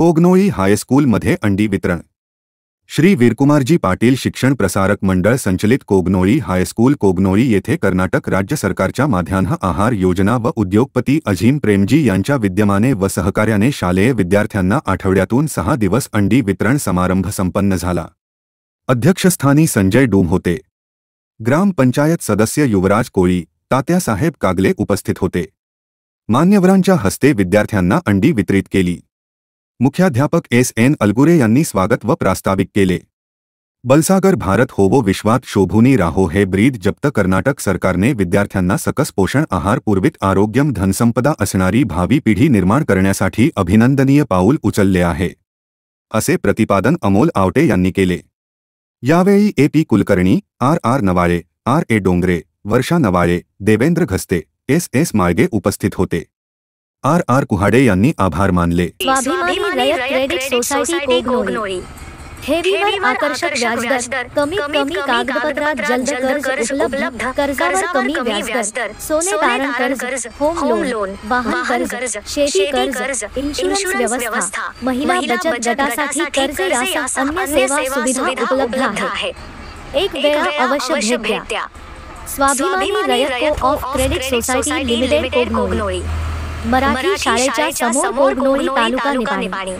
कोगनोई high school मध्य अंडी वितरण श्री वीरकुमारजी पाटिल शिक्षण प्रसारक मंडल संचलित कोगनोई हाईस्कूल कोगनोई येथे कर्नाटक राज्य सरकार मध्यान्ह आहार योजना व उद्योगपति अजीम प्रेमजी विद्यमाने व सहकार्याने शालेय विद्यार्थ्यांना आठव्यात सहा दिवस अंडी वितरण समारंभ संपन्न झाला संजय डूम होते ग्राम पंचायत सदस्य युवराज कोई तात्यासाहेब कागले उपस्थित होते मान्यवर हस्ते विद्यार्थ्यांना अंडी वितरित केली मुख्याध्यापक एस एन अलगुरे यांनी स्वागत व प्रास्ताविक केले बलसागर भारत होवो विश्वात शोभुनी राहो हे ब्रीद जप्त कर्नाटक सरकारने विद्यार्थ्यांना सकस पोषण आहार पूर्वित आरोग्यम धनसंपदा असणारी भावी पिढी निर्माण करण्यासाठी अभिनंदनीय पाऊल उचलले आहे असे प्रतिपादन अमोल आवटे यांनी केले यावेळी A P Kulkarni R R Navale R A Dongre Varsha Navale Devendra Ghaste S S Malge उपस्थित होते आर आर कुहाडे यानी आभार मान ले रयत क्रेडिट सोसायटी कोगनोळी ठेवीवर आकर्षक व्याजदर कमीत कमी कागदपत्रात जलद कर्ज उपलब्ध कर्जावर कमी व्याजदर सोने तारण कर्ज होम लोन वाहन कर्ज शेती कर्ज इन्शुरन्स व्यवस्था महिला बचत गटासाठी कर्ज यासह अन्य सेवा सुविधा उपलब्ध आहे एक वेळा अवश्य भेट द्या स्वाभिमानी रयत को ऑफ क्रेडिट सोसायटी लिमिटेड को कोगनोळी मराठी शाळेच्या समोर बोरगनोळी तालुका निपाणी